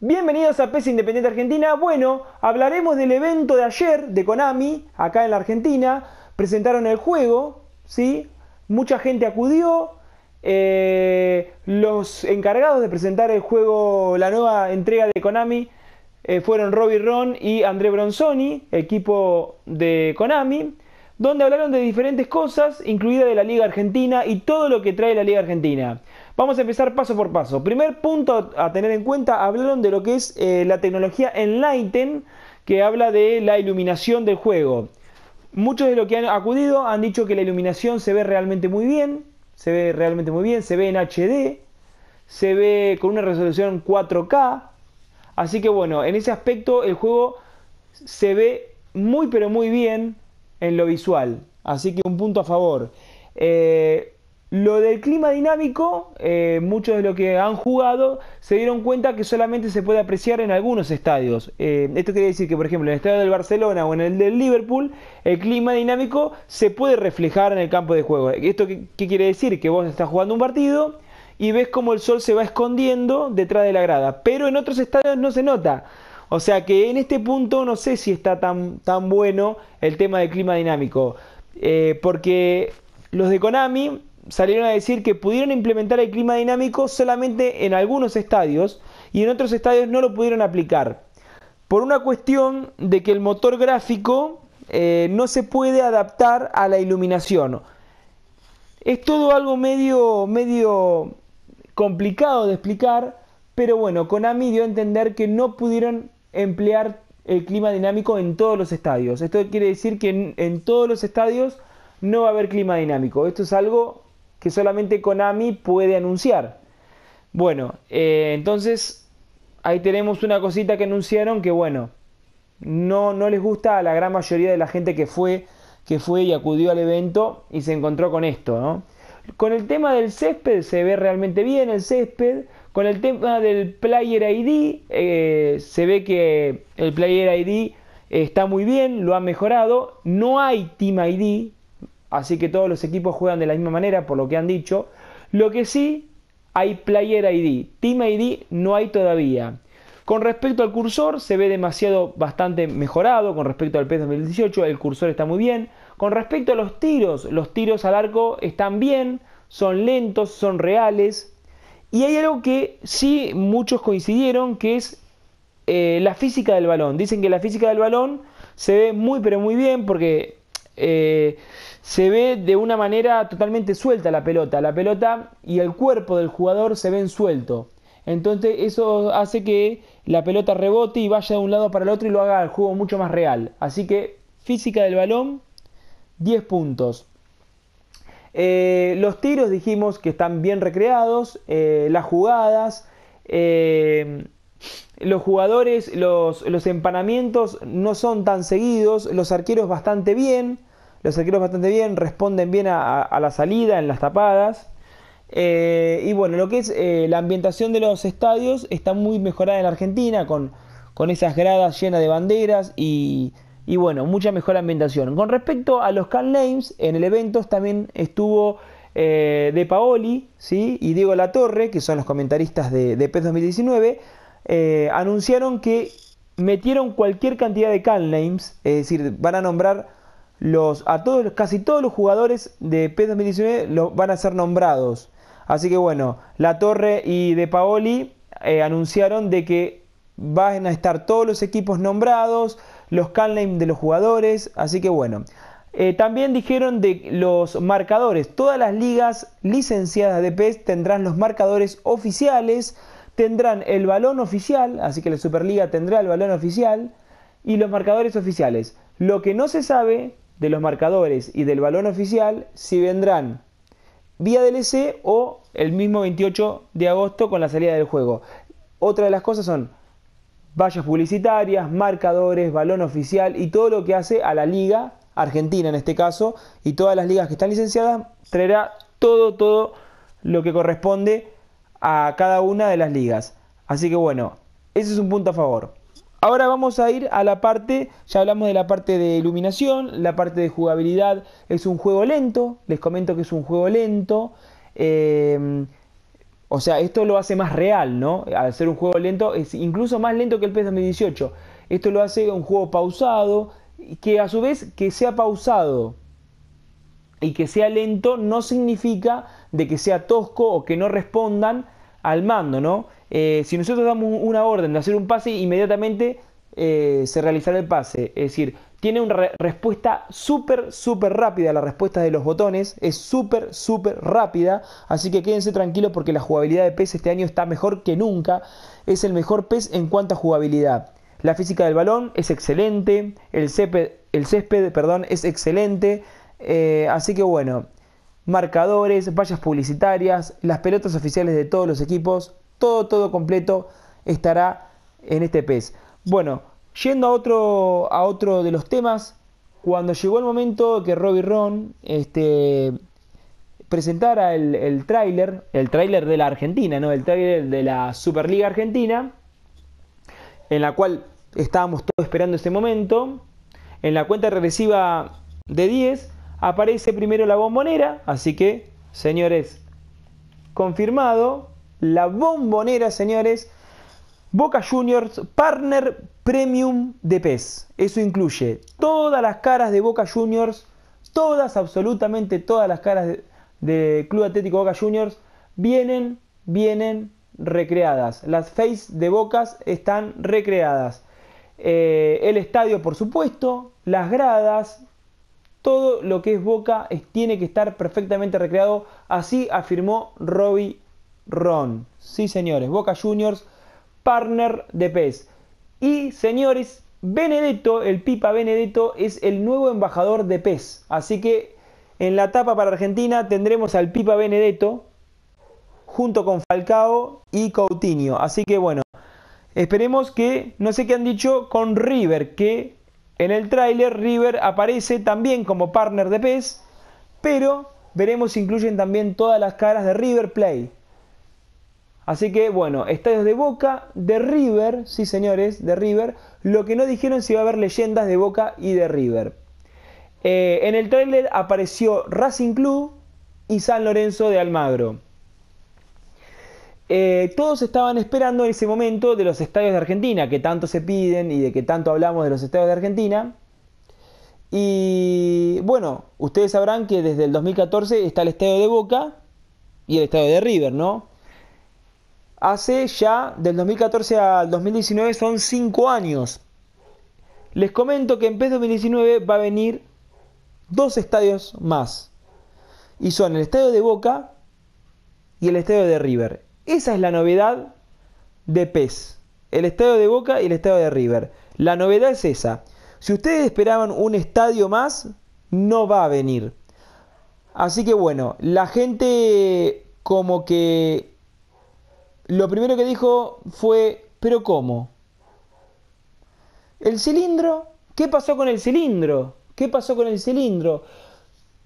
Bienvenidos a PES Independiente Argentina. Bueno, hablaremos del evento de ayer de Konami, acá en la Argentina. Presentaron el juego, ¿sí? Mucha gente acudió. Eh, los encargados de presentar el juego, la nueva entrega de Konami, eh, fueron Robbie Ron y André Bronzoni, equipo de Konami, donde hablaron de diferentes cosas, incluida de la Liga Argentina y todo lo que trae la Liga Argentina. Vamos a empezar paso por paso. Primer punto a tener en cuenta, hablaron de lo que es eh, la tecnología Enlighten, que habla de la iluminación del juego. Muchos de los que han acudido han dicho que la iluminación se ve realmente muy bien, se ve realmente muy bien, se ve en HD, se ve con una resolución 4K. Así que bueno, en ese aspecto el juego se ve muy pero muy bien en lo visual. Así que un punto a favor. Eh, lo del clima dinámico, eh, muchos de los que han jugado se dieron cuenta que solamente se puede apreciar en algunos estadios. Eh, esto quiere decir que, por ejemplo, en el estadio del Barcelona o en el del Liverpool, el clima dinámico se puede reflejar en el campo de juego. ¿Esto qué, quiere decir? Que vos estás jugando un partido y ves como el sol se va escondiendo detrás de la grada, pero en otros estadios no se nota. O sea que en este punto no sé si está tan, tan bueno el tema del clima dinámico, eh, porque los de Konami salieron a decir que pudieron implementar el clima dinámico solamente en algunos estadios y en otros estadios no lo pudieron aplicar. Por una cuestión de que el motor gráfico eh, no se puede adaptar a la iluminación. Es todo algo medio, medio complicado de explicar, pero bueno, Konami dio a entender que no pudieron emplear el clima dinámico en todos los estadios. Esto quiere decir que en todos los estadios no va a haber clima dinámico. Esto es algo que solamente Konami puede anunciar. Bueno, eh, entonces ahí tenemos una cosita que anunciaron que bueno, no, no les gusta a la gran mayoría de la gente que fue, que fue y acudió al evento y se encontró con esto, Con el tema del césped se ve realmente bien el césped. Con el tema del Player ID eh, se ve que el Player ID está muy bien, lo han mejorado. No hay Team ID, así que todos los equipos juegan de la misma manera, por lo que han dicho. Lo que sí, hay Player ID, Team ID no hay todavía. Con respecto al cursor, se ve demasiado bastante mejorado. Con respecto al PES 2018, el cursor está muy bien. Con respecto a los tiros, los tiros al arco están bien, son lentos, son reales. Y hay algo que sí muchos coincidieron, que es eh, la física del balón. Dicen que la física del balón se ve muy pero muy bien porque eh, se ve de una manera totalmente suelta la pelota. La pelota y el cuerpo del jugador se ven suelto. Entonces eso hace que la pelota rebote y vaya de un lado para el otro y lo haga el juego mucho más real. Así que física del balón, 10 puntos. Eh, los tiros dijimos que están bien recreados, eh, las jugadas, eh, los jugadores, los empanamientos no son tan seguidos, los arqueros bastante bien los arqueros bastante bien, responden bien a, la salida, en las tapadas. Eh, y bueno, lo que es eh, la ambientación de los estadios está muy mejorada en la Argentina, con, con esas gradas llenas de banderas y, y, bueno, mucha mejor ambientación. Con respecto a los Can Names, en el evento también estuvo eh, De Paoli ¿sí? y Diego Latorre, que son los comentaristas de, de PES 2019, anunciaron que metieron cualquier cantidad de Can Names, es decir, van a nombrar a todos, casi todos los jugadores de P2019 lo, van a ser nombrados. Así que bueno, La Torre y De Paoli eh, anunciaron de que van a estar todos los equipos nombrados, los call de los jugadores, así que bueno. Eh, también dijeron de los marcadores, todas las ligas licenciadas de PES tendrán los marcadores oficiales, tendrán el balón oficial, así que la Superliga tendrá el balón oficial y los marcadores oficiales. Lo que no se sabe de los marcadores y del balón oficial si vendrán vía DLC o el mismo 28 de agosto con la salida del juego. Otra de las cosas son vallas publicitarias, marcadores, balón oficial y todo lo que hace a la liga argentina en este caso y todas las ligas que están licenciadas traerá todo todo lo que corresponde a cada una de las ligas. Así que bueno, ese es un punto a favor. Ahora vamos a ir a la parte, ya hablamos de la parte de iluminación, la parte de jugabilidad. Es un juego lento, les comento que es un juego lento. Em, o sea, esto lo hace más real, ¿no? Al ser un juego lento, es incluso más lento que el PES 2018. Esto lo hace un juego pausado, que a su vez que sea pausado y que sea lento no significa de que sea tosco o que no respondan al mando, ¿no? Eh, si nosotros damos una orden de hacer un pase, inmediatamente eh, se realizará el pase. Es decir, tiene una respuesta súper, súper rápida. La respuesta de los botones es súper, súper rápida. Así que quédense tranquilos porque la jugabilidad de PES este año está mejor que nunca. Es el mejor PES en cuanto a jugabilidad. La física del balón es excelente. El césped, el perdón, es excelente. Eh, así que bueno, marcadores, vallas publicitarias, las pelotas oficiales de todos los equipos, todo, todo completo estará en este pez. Bueno, yendo a otro, a otro de los temas, cuando llegó el momento que Robbie Ron este, presentara el, el tráiler, el tráiler de la Argentina, ¿no? El tráiler de la Superliga Argentina, en la cual estábamos todos esperando ese momento. En la cuenta regresiva de 10 aparece primero la bombonera, así que, señores, confirmado, la bombonera, señores, Boca Juniors Partner Premium de PES. Eso incluye todas las caras de Boca Juniors, todas, absolutamente todas las caras de, Club Atlético Boca Juniors, vienen, vienen recreadas. Las face de Boca están recreadas. Eh, el estadio, por supuesto, las gradas, todo lo que es Boca tiene que estar perfectamente recreado. Así afirmó Robbie ron. Sí, señores, Boca Juniors, partner de Pez Y, señores, Benedetto, el Pipa Benedetto, es el nuevo embajador de Pez, Así que en la etapa para Argentina tendremos al Pipa Benedetto junto con Falcao y Coutinho. Así que bueno, esperemos que, no sé qué han dicho con River, que en el tráiler River aparece también como partner de Pez, pero veremos si incluyen también todas las caras de River Play. Así que bueno, estadios de Boca, de River, sí señores, de River. Lo que no dijeron si va a haber leyendas de Boca y de River. Eh, en el tráiler apareció Racing Club y San Lorenzo de Almagro. Eh, todos estaban esperando ese momento de los estadios de Argentina, que tanto se piden y de que tanto hablamos de los estadios de Argentina. Y bueno, ustedes sabrán que desde el 2014 está el estadio de Boca y el estadio de River, ¿no? hace ya del 2014 al 2019 son 5 años. Les comento que en PES 2019 va a venir dos estadios más. Y son el estadio de Boca y el estadio de River. Esa es la novedad de PES. El estadio de Boca y el estadio de River. La novedad es esa. Si ustedes esperaban un estadio más, no va a venir. Así que bueno, la gente como que lo primero que dijo fue, pero ¿cómo? ¿El cilindro? ¿Qué pasó con el cilindro? ¿Qué pasó con el cilindro?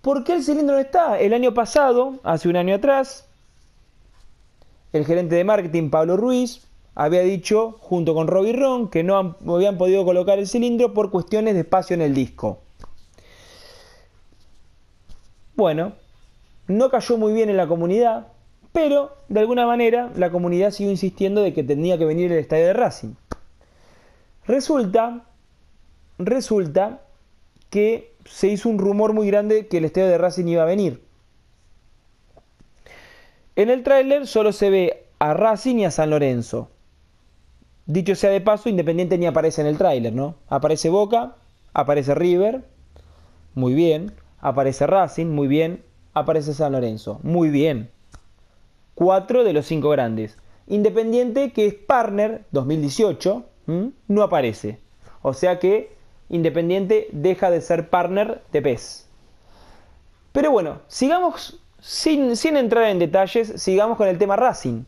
¿Por qué el cilindro no está? El año pasado, hace un año atrás, el gerente de marketing Pablo Ruiz había dicho, junto con Robbie Ron, que no habían podido colocar el cilindro por cuestiones de espacio en el disco. Bueno, no cayó muy bien en la comunidad, pero, de alguna manera, la comunidad siguió insistiendo de que tenía que venir el estadio de Racing. Resulta, resulta que se hizo un rumor muy grande que el estadio de Racing iba a venir. En el tráiler solo se ve a Racing y a San Lorenzo. Dicho sea de paso, Independiente ni aparece en el tráiler, ¿no? Aparece Boca, aparece River, muy bien. Aparece Racing, muy bien. Aparece San Lorenzo, muy bien cuatro de los cinco grandes. Independiente, que es partner 2018, no aparece. O sea que Independiente deja de ser partner de PES. Pero bueno, sigamos sin, entrar en detalles, sigamos con el tema Racing.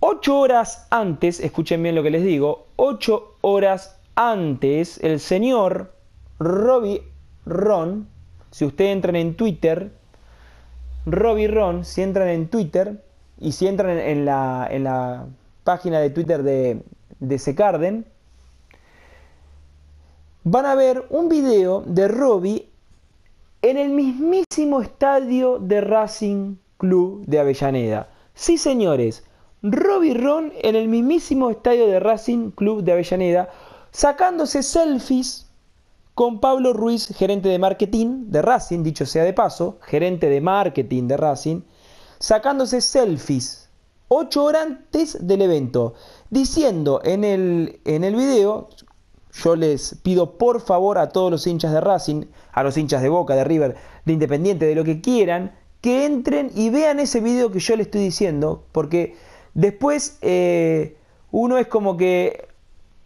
Ocho horas antes, escuchen bien lo que les digo, ocho horas antes el señor Robbie Ron, si ustedes entran en Twitter, Roby Ron, si entran en Twitter y si entran en la, página de Twitter de, de Secarden, van a ver un video de Robbie en el mismísimo estadio de Racing Club de Avellaneda. Sí, señores, Robbie Ron en el mismísimo estadio de Racing Club de Avellaneda, sacándose selfies con Pablo Ruiz, gerente de marketing de Racing, dicho sea de paso, gerente de marketing de Racing, sacándose selfies ocho horas antes del evento, diciendo en el, en el video, yo les pido por favor a todos los hinchas de Racing, a los hinchas de Boca, de River, de Independiente, de lo que quieran, que entren y vean ese video que yo les estoy diciendo, porque después eh, uno es como que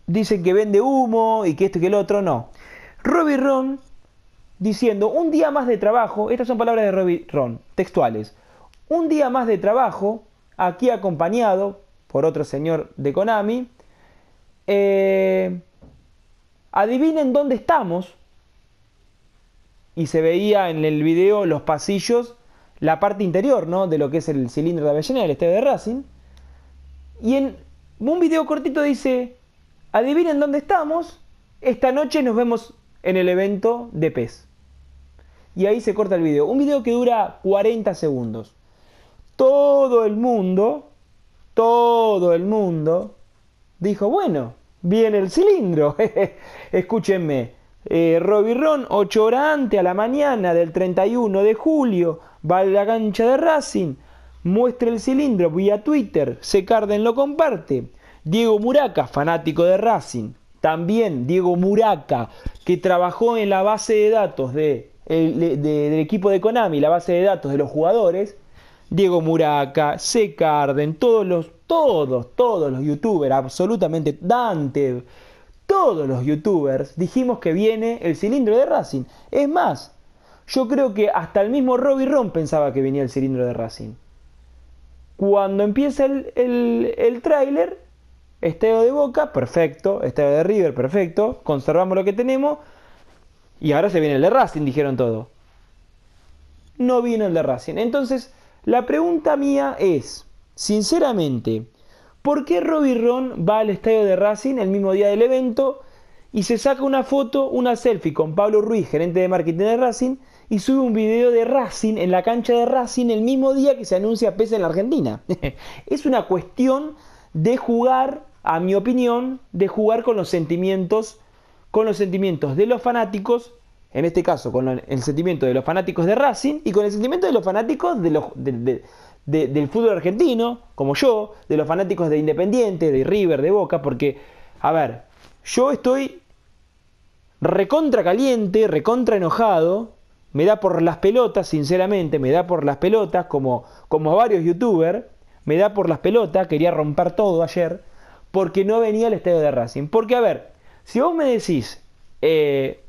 dicen que vende humo y que esto y que el otro, no. Robbie Ron diciendo, un día más de trabajo, estas son palabras de Robbie Ron, textuales, un día más de trabajo, aquí acompañado por otro señor de Konami, eh, adivinen dónde estamos. Y se veía en el video los pasillos, la parte interior, ¿no? De lo que es el cilindro de Avellaneda, el estadio de Racing. Y en un video cortito dice, adivinen dónde estamos, esta noche nos vemos en el evento de PES. Y ahí se corta el video. Un video que dura 40 segundos. Todo el mundo, todo el mundo, dijo, bueno, viene el cilindro. Escúchenme. Eh, ron 8 horas antes, a la mañana del 31 de julio, va a la cancha de Racing, muestra el cilindro vía Twitter, se carden lo comparte. Diego Muraca, fanático de Racing, también Diego Muraca, que trabajó en la base de datos de, del equipo de Konami, la base de datos de los jugadores. Diego Muraca, Se Carden, todos los, todos, todos los youtubers, absolutamente Dante, todos los youtubers, dijimos que viene el cilindro de Racing. Es más, yo creo que hasta el mismo Robbie Ron pensaba que venía el cilindro de Racing. Cuando empieza el, el, el tráiler, Estadio de Boca, perfecto. Estadio de River, perfecto. Conservamos lo que tenemos. Y ahora se viene el de Racing, dijeron todo. No vino el de Racing. Entonces, la pregunta mía es, sinceramente, ¿por qué Robbie Ron va al estadio de Racing el mismo día del evento y se saca una foto, una selfie con Pablo Ruiz, gerente de marketing de Racing, y sube un video de Racing en la cancha de Racing el mismo día que se anuncia PES en la Argentina? es una cuestión de jugar a mi opinión, de jugar con los sentimientos, con los sentimientos de los fanáticos, en este caso con el sentimiento de los fanáticos de Racing y con el sentimiento de los fanáticos del fútbol argentino, como yo, de los fanáticos de Independiente, de River, de Boca, porque, a ver, yo estoy recontra caliente, recontra enojado, me da por las pelotas, sinceramente, me da por las pelotas, como, como varios youtubers, me da por las pelotas, quería romper todo ayer porque no venía al estadio de Racing. Porque, a ver, si vos me decís, eh,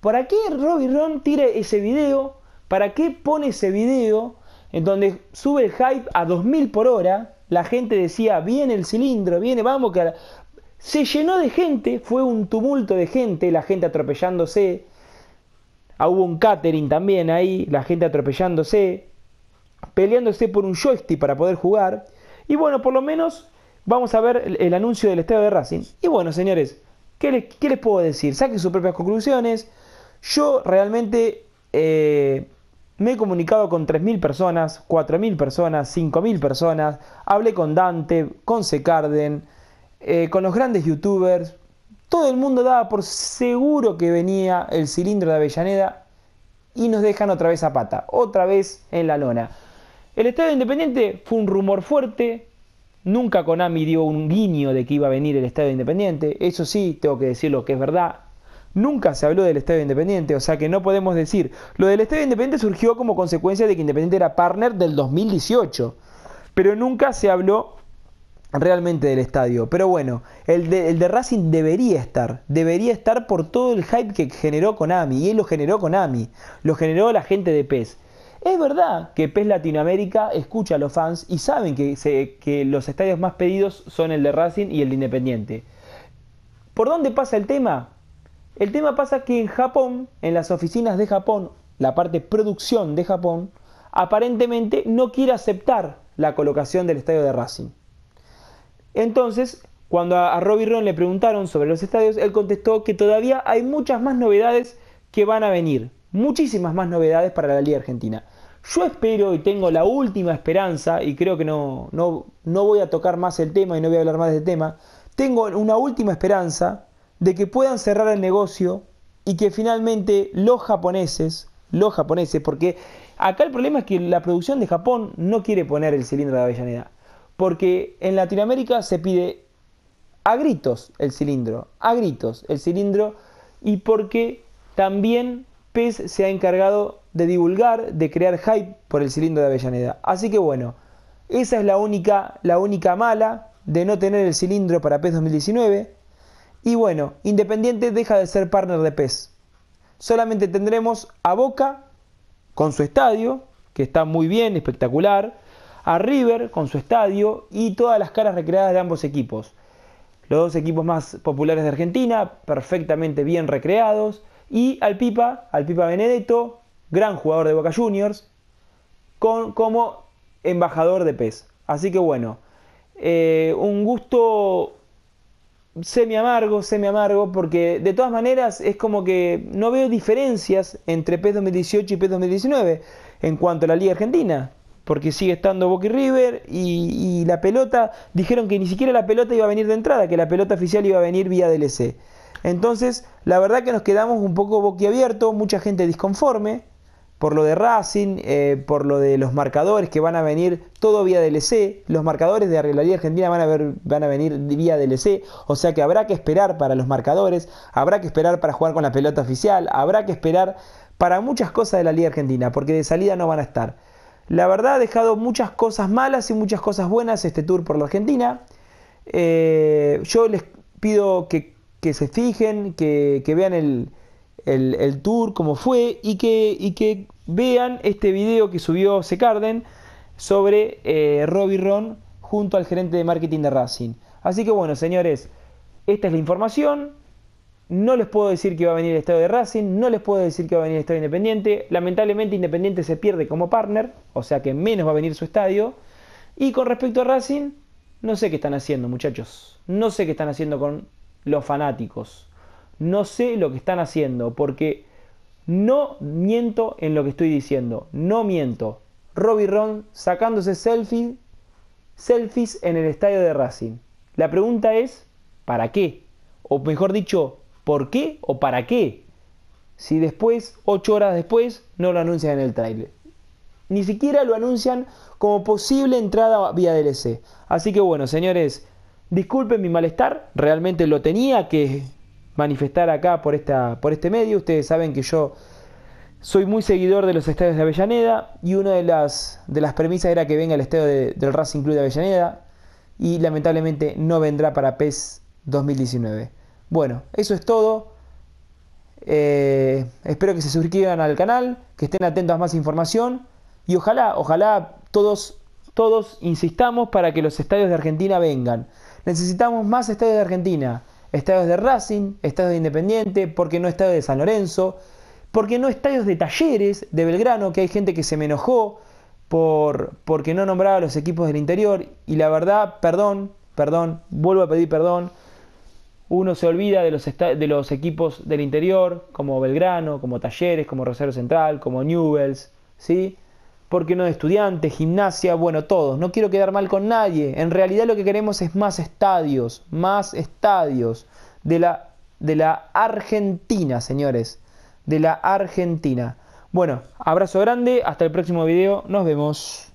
¿para qué Robbie Ron tira ese video? ¿Para qué pone ese video en donde sube el hype a 2000 por hora? La gente decía, viene el cilindro, viene, vamos, que... Se llenó de gente, fue un tumulto de gente, la gente atropellándose. Ah, hubo un catering también ahí, la gente atropellándose, peleándose por un joystick para poder jugar. Y bueno, por lo menos vamos a ver el, anuncio del estado de Racing. Y bueno, señores, ¿qué, les puedo decir? Saquen sus propias conclusiones. Yo realmente eh, me he comunicado con 3.000 personas, 4.000 personas, 5.000 personas. Hablé con Dante, con Secarden, eh, con los grandes youtubers. Todo el mundo daba por seguro que venía el cilindro de Avellaneda y nos dejan otra vez a pata, otra vez en la lona. El Estadio Independiente fue un rumor fuerte, Nunca Konami dio un guiño de que iba a venir el Estadio Independiente. Eso sí, tengo que decirlo, que es verdad. Nunca se habló del Estadio Independiente, o sea que no podemos decir. Lo del Estadio Independiente surgió como consecuencia de que Independiente era partner del 2018. Pero nunca se habló realmente del estadio. Pero bueno, el de, el de Racing debería estar. Debería estar por todo el hype que generó Konami. Y él lo generó Konami. Lo generó la gente de PES. Es verdad que PES Latinoamérica escucha a los fans y saben que, los estadios más pedidos son el de Racing y el de Independiente. ¿Por dónde pasa el tema? El tema pasa que en Japón, en las oficinas de Japón, la parte producción de Japón, aparentemente no quiere aceptar la colocación del estadio de Racing. Entonces, cuando a, Robbie Ron le preguntaron sobre los estadios, él contestó que todavía hay muchas más novedades que van a venir, muchísimas más novedades para la Liga Argentina. Yo espero y tengo la última esperanza, y creo que no, no, voy a tocar más el tema y no voy a hablar más del tema, tengo una última esperanza de que puedan cerrar el negocio y que finalmente los japoneses, los japoneses, porque acá el problema es que la producción de Japón no quiere poner el cilindro de Avellaneda, porque en Latinoamérica se pide a gritos el cilindro, a gritos el cilindro, y porque también PES se ha encargado de divulgar, de crear hype por el cilindro de Avellaneda. Así que bueno, esa es la única, la única mala de no tener el cilindro para PES 2019. Y bueno, Independiente deja de ser partner de PES. Solamente tendremos a Boca con su estadio, que está muy bien, espectacular, a River con su estadio y todas las caras recreadas de ambos equipos. Los dos equipos más populares de Argentina, perfectamente bien recreados, y al Pipa, al Pipa Benedetto, gran jugador de Boca Juniors, con, como embajador de PES. Así que bueno, eh, un gusto semi amargo, semi amargo, porque de todas maneras es como que no veo diferencias entre PES 2018 y PES 2019 en cuanto a la Liga Argentina, porque sigue estando Boca y River y, y, la pelota, dijeron que ni siquiera la pelota iba a venir de entrada, que la pelota oficial iba a venir vía DLC. Entonces, la verdad que nos quedamos un poco boquiabierto, mucha gente disconforme, por lo de Racing, eh, por lo de los marcadores que van a venir todo vía DLC. Los marcadores de la Liga Argentina van a, ver, van a venir vía DLC. O sea que habrá que esperar para los marcadores, habrá que esperar para jugar con la pelota oficial, habrá que esperar para muchas cosas de la Liga Argentina, porque de salida no van a estar. La verdad ha dejado muchas cosas malas y muchas cosas buenas este tour por la Argentina. Eh, yo les pido que, se fijen, que vean el, el, tour, cómo fue, y que, que vean este video que subió Secarden sobre eh, Robbie Ron junto al gerente de marketing de Racing. Así que bueno, señores, esta es la información. No les puedo decir que va a venir el estadio de Racing, no les puedo decir que va a venir el estadio Independiente. Lamentablemente Independiente se pierde como partner, o sea que menos va a venir su estadio. Y con respecto a Racing, no sé qué están haciendo muchachos, no sé qué están haciendo con los fanáticos no sé lo que están haciendo, porque no miento en lo que estoy diciendo, no miento. Robbie Ron sacándose selfies, selfies en el estadio de Racing. La pregunta es, ¿para qué? O mejor dicho, ¿por qué o para qué? Si después, ocho horas después, no lo anuncian en el trailer. Ni siquiera lo anuncian como posible entrada vía DLC. Así que bueno, señores, disculpen mi malestar, realmente lo tenía que manifestar acá por, esta, por este medio. Ustedes saben que yo soy muy seguidor de los estadios de Avellaneda y una de las, premisas era que venga el estadio del Racing Club de Avellaneda y lamentablemente no vendrá para PES 2019. Bueno, eso es todo. Eh, espero que se suscriban al canal, que estén atentos a más información y ojalá, ojalá todos, todos insistamos para que los estadios de Argentina vengan. Necesitamos más estadios de Argentina estadios de Racing, estadios de Independiente, porque no estadios de San Lorenzo, porque no estadios de Talleres de Belgrano, que hay gente que se me enojó por, porque no nombraba los equipos del interior. Y la verdad, perdón, perdón, vuelvo a pedir perdón. Uno se olvida de los, de los equipos del interior, como Belgrano, como Talleres, como Rosario Central, como Newells, ¿sí? porque no de estudiantes, gimnasia, bueno, todos. No quiero quedar mal con nadie. En realidad lo que queremos es más estadios, más estadios de la, de la Argentina, señores. De la Argentina. Bueno, abrazo grande, hasta el próximo video, nos vemos.